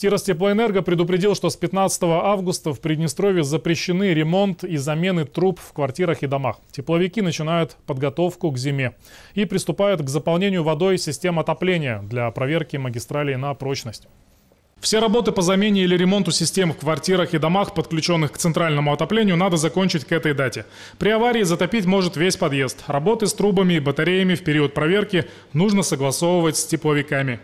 Тиростеплоэнерго предупредил, что с 15 августа в Приднестровье запрещены ремонт и замены труб в квартирах и домах. Тепловики начинают подготовку к зиме и приступают к заполнению водой систем отопления для проверки магистралей на прочность. Все работы по замене или ремонту систем в квартирах и домах, подключенных к центральному отоплению, надо закончить к этой дате. При аварии затопить может весь подъезд. Работы с трубами и батареями в период проверки нужно согласовывать с тепловиками.